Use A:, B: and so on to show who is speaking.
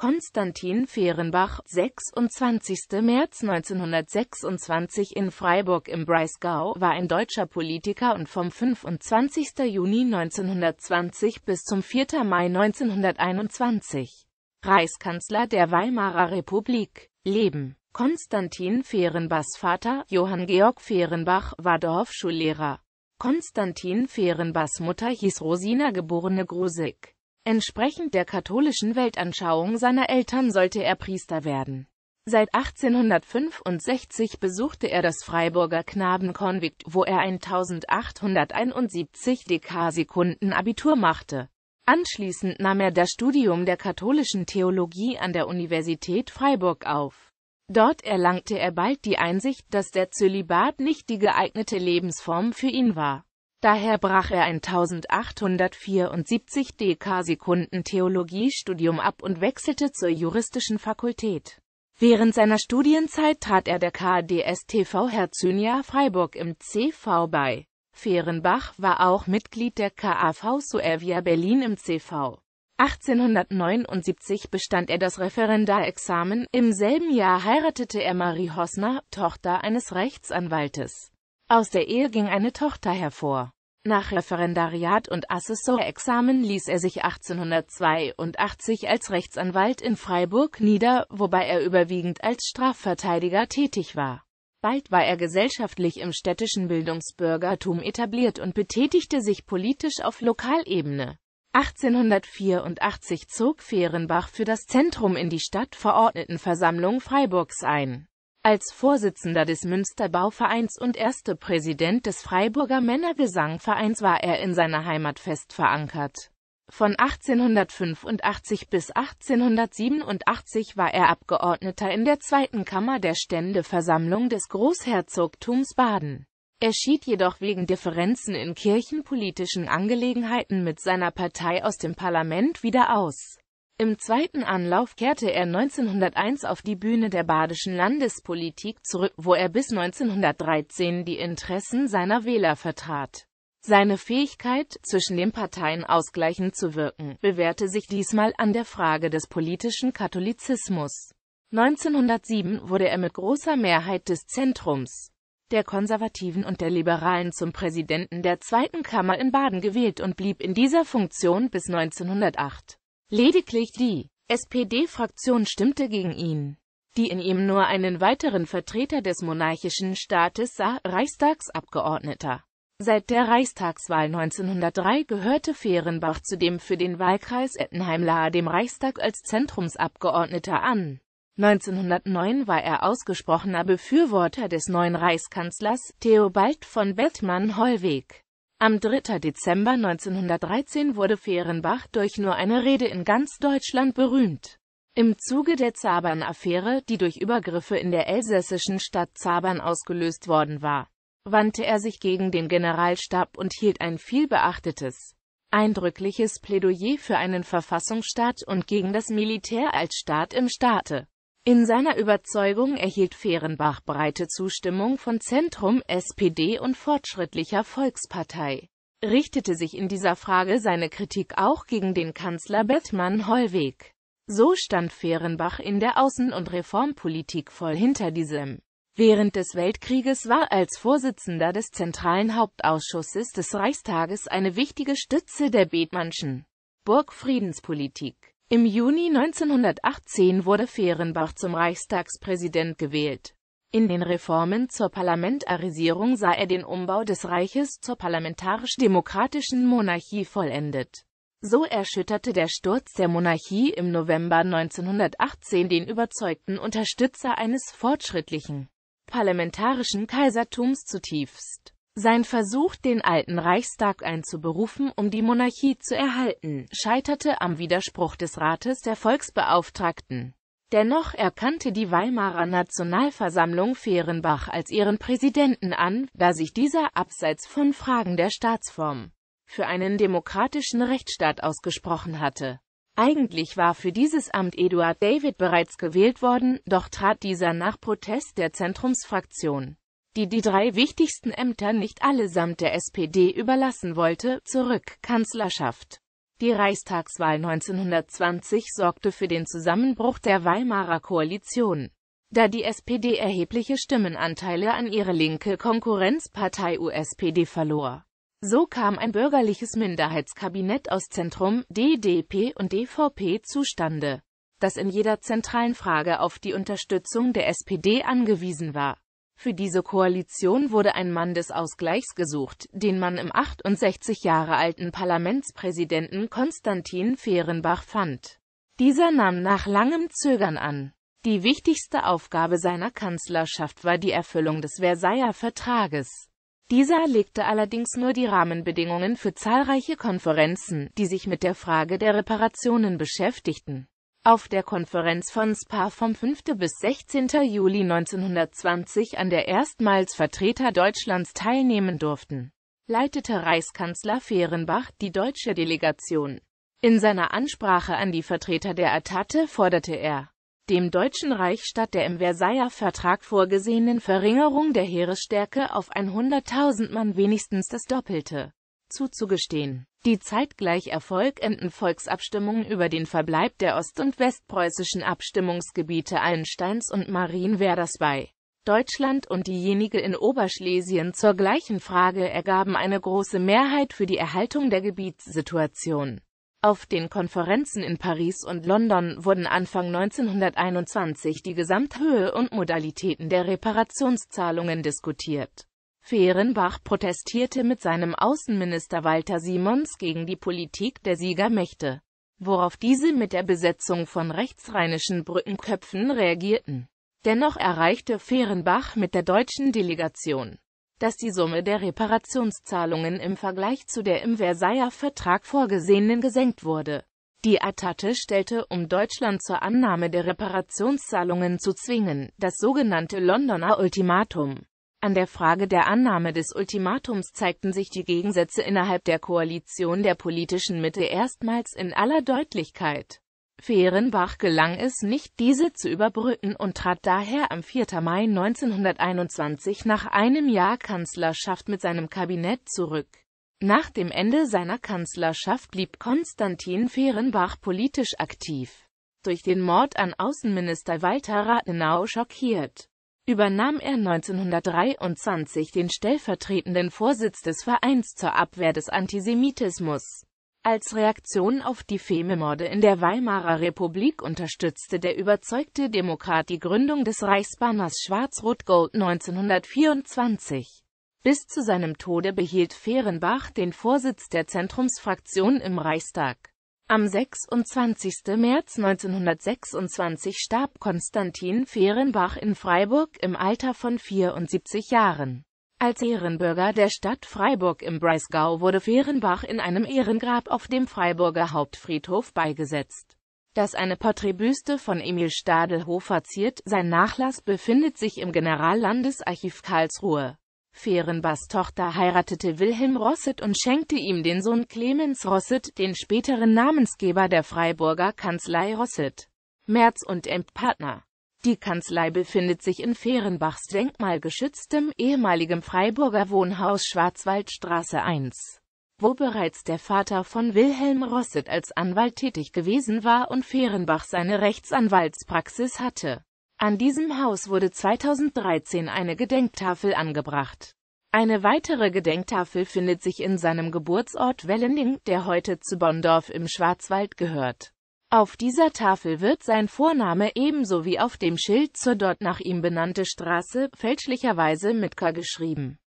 A: Konstantin Fehrenbach, 26. März 1926 in Freiburg im Breisgau, war ein deutscher Politiker und vom 25. Juni 1920 bis zum 4. Mai 1921 Reichskanzler der Weimarer Republik. Leben Konstantin Fehrenbachs Vater, Johann Georg Fehrenbach, war Dorfschullehrer. Konstantin Fehrenbachs Mutter hieß Rosina geborene Grusig. Entsprechend der katholischen Weltanschauung seiner Eltern sollte er Priester werden. Seit 1865 besuchte er das Freiburger Knabenkonvikt, wo er 1871 DK-Sekunden Abitur machte. Anschließend nahm er das Studium der katholischen Theologie an der Universität Freiburg auf. Dort erlangte er bald die Einsicht, dass der Zölibat nicht die geeignete Lebensform für ihn war. Daher brach er ein 1874 DK-Sekunden Theologiestudium ab und wechselte zur juristischen Fakultät. Während seiner Studienzeit trat er der KDSTV Herzünia Freiburg im CV bei. Fehrenbach war auch Mitglied der KAV Suevia Berlin im CV. 1879 bestand er das Referendarexamen, im selben Jahr heiratete er Marie Hosner, Tochter eines Rechtsanwaltes. Aus der Ehe ging eine Tochter hervor. Nach Referendariat und Assessorexamen ließ er sich 1882 als Rechtsanwalt in Freiburg nieder, wobei er überwiegend als Strafverteidiger tätig war. Bald war er gesellschaftlich im städtischen Bildungsbürgertum etabliert und betätigte sich politisch auf Lokalebene. 1884 zog Fehrenbach für das Zentrum in die Stadtverordnetenversammlung Freiburgs ein. Als Vorsitzender des Münsterbauvereins und erster Präsident des Freiburger Männergesangvereins war er in seiner Heimat fest verankert. Von 1885 bis 1887 war er Abgeordneter in der Zweiten Kammer der Ständeversammlung des Großherzogtums Baden. Er schied jedoch wegen Differenzen in kirchenpolitischen Angelegenheiten mit seiner Partei aus dem Parlament wieder aus. Im zweiten Anlauf kehrte er 1901 auf die Bühne der badischen Landespolitik zurück, wo er bis 1913 die Interessen seiner Wähler vertrat. Seine Fähigkeit, zwischen den Parteien ausgleichend zu wirken, bewährte sich diesmal an der Frage des politischen Katholizismus. 1907 wurde er mit großer Mehrheit des Zentrums, der Konservativen und der Liberalen zum Präsidenten der Zweiten Kammer in Baden gewählt und blieb in dieser Funktion bis 1908. Lediglich die SPD-Fraktion stimmte gegen ihn, die in ihm nur einen weiteren Vertreter des monarchischen Staates sah, Reichstagsabgeordneter. Seit der Reichstagswahl 1903 gehörte Fehrenbach zudem für den Wahlkreis Ettenheim-Lahr dem Reichstag als Zentrumsabgeordneter an. 1909 war er ausgesprochener Befürworter des neuen Reichskanzlers Theobald von Bethmann-Hollweg. Am 3. Dezember 1913 wurde Fehrenbach durch nur eine Rede in ganz Deutschland berühmt. Im Zuge der Zabern-Affäre, die durch Übergriffe in der elsässischen Stadt Zabern ausgelöst worden war, wandte er sich gegen den Generalstab und hielt ein vielbeachtetes, eindrückliches Plädoyer für einen Verfassungsstaat und gegen das Militär als Staat im Staate. In seiner Überzeugung erhielt Fehrenbach breite Zustimmung von Zentrum, SPD und Fortschrittlicher Volkspartei. Richtete sich in dieser Frage seine Kritik auch gegen den Kanzler Bethmann Hollweg. So stand Fehrenbach in der Außen- und Reformpolitik voll hinter diesem. Während des Weltkrieges war als Vorsitzender des Zentralen Hauptausschusses des Reichstages eine wichtige Stütze der Bethmannschen Burgfriedenspolitik. Im Juni 1918 wurde Fehrenbach zum Reichstagspräsident gewählt. In den Reformen zur Parlamentarisierung sah er den Umbau des Reiches zur parlamentarisch-demokratischen Monarchie vollendet. So erschütterte der Sturz der Monarchie im November 1918 den überzeugten Unterstützer eines fortschrittlichen parlamentarischen Kaisertums zutiefst. Sein Versuch, den alten Reichstag einzuberufen, um die Monarchie zu erhalten, scheiterte am Widerspruch des Rates der Volksbeauftragten. Dennoch erkannte die Weimarer Nationalversammlung Fehrenbach als ihren Präsidenten an, da sich dieser abseits von Fragen der Staatsform für einen demokratischen Rechtsstaat ausgesprochen hatte. Eigentlich war für dieses Amt Eduard David bereits gewählt worden, doch trat dieser nach Protest der Zentrumsfraktion die die drei wichtigsten Ämter nicht allesamt der SPD überlassen wollte, zurück. Kanzlerschaft Die Reichstagswahl 1920 sorgte für den Zusammenbruch der Weimarer Koalition da die SPD erhebliche Stimmenanteile an ihre linke Konkurrenzpartei USPD verlor. So kam ein bürgerliches Minderheitskabinett aus Zentrum, DDP und DVP zustande, das in jeder zentralen Frage auf die Unterstützung der SPD angewiesen war. Für diese Koalition wurde ein Mann des Ausgleichs gesucht, den man im 68 Jahre alten Parlamentspräsidenten Konstantin Fehrenbach fand. Dieser nahm nach langem Zögern an. Die wichtigste Aufgabe seiner Kanzlerschaft war die Erfüllung des Versailler Vertrages. Dieser legte allerdings nur die Rahmenbedingungen für zahlreiche Konferenzen, die sich mit der Frage der Reparationen beschäftigten. Auf der Konferenz von Spa vom 5. bis 16. Juli 1920, an der erstmals Vertreter Deutschlands teilnehmen durften, leitete Reichskanzler Fehrenbach die deutsche Delegation. In seiner Ansprache an die Vertreter der Atate forderte er, dem Deutschen Reich statt der im Versailler Vertrag vorgesehenen Verringerung der Heeresstärke auf 100.000 Mann wenigstens das Doppelte zuzugestehen. Die zeitgleich erfolgenden Volksabstimmungen über den Verbleib der ost- und westpreußischen Abstimmungsgebiete Allensteins und Marienwerders bei Deutschland und diejenige in Oberschlesien zur gleichen Frage ergaben eine große Mehrheit für die Erhaltung der Gebietssituation. Auf den Konferenzen in Paris und London wurden Anfang 1921 die Gesamthöhe und Modalitäten der Reparationszahlungen diskutiert Fehrenbach protestierte mit seinem Außenminister Walter Simons gegen die Politik der Siegermächte, worauf diese mit der Besetzung von rechtsrheinischen Brückenköpfen reagierten. Dennoch erreichte Fehrenbach mit der deutschen Delegation, dass die Summe der Reparationszahlungen im Vergleich zu der im Versailler Vertrag vorgesehenen gesenkt wurde. Die Attatte stellte, um Deutschland zur Annahme der Reparationszahlungen zu zwingen, das sogenannte Londoner Ultimatum. An der Frage der Annahme des Ultimatums zeigten sich die Gegensätze innerhalb der Koalition der politischen Mitte erstmals in aller Deutlichkeit. Fehrenbach gelang es nicht, diese zu überbrücken und trat daher am 4. Mai 1921 nach einem Jahr Kanzlerschaft mit seinem Kabinett zurück. Nach dem Ende seiner Kanzlerschaft blieb Konstantin Fehrenbach politisch aktiv. Durch den Mord an Außenminister Walter Rathenau schockiert übernahm er 1923 den stellvertretenden Vorsitz des Vereins zur Abwehr des Antisemitismus. Als Reaktion auf die Fememorde in der Weimarer Republik unterstützte der überzeugte Demokrat die Gründung des Reichsbanners Schwarz-Rot-Gold 1924. Bis zu seinem Tode behielt Fehrenbach den Vorsitz der Zentrumsfraktion im Reichstag. Am 26. März 1926 starb Konstantin Fehrenbach in Freiburg im Alter von 74 Jahren. Als Ehrenbürger der Stadt Freiburg im Breisgau wurde Fehrenbach in einem Ehrengrab auf dem Freiburger Hauptfriedhof beigesetzt, das eine Porträtbüste von Emil Stadelhofer ziert. Sein Nachlass befindet sich im Generallandesarchiv Karlsruhe. Fehrenbachs Tochter heiratete Wilhelm Rosset und schenkte ihm den Sohn Clemens Rosset, den späteren Namensgeber der Freiburger Kanzlei Rosset, Merz und M. Die Kanzlei befindet sich in Fehrenbachs denkmalgeschütztem ehemaligem Freiburger Wohnhaus Schwarzwaldstraße 1, wo bereits der Vater von Wilhelm Rosset als Anwalt tätig gewesen war und Fehrenbach seine Rechtsanwaltspraxis hatte. An diesem Haus wurde 2013 eine Gedenktafel angebracht. Eine weitere Gedenktafel findet sich in seinem Geburtsort Wellending, der heute zu Bonndorf im Schwarzwald gehört. Auf dieser Tafel wird sein Vorname ebenso wie auf dem Schild zur dort nach ihm benannte Straße fälschlicherweise Mitker geschrieben.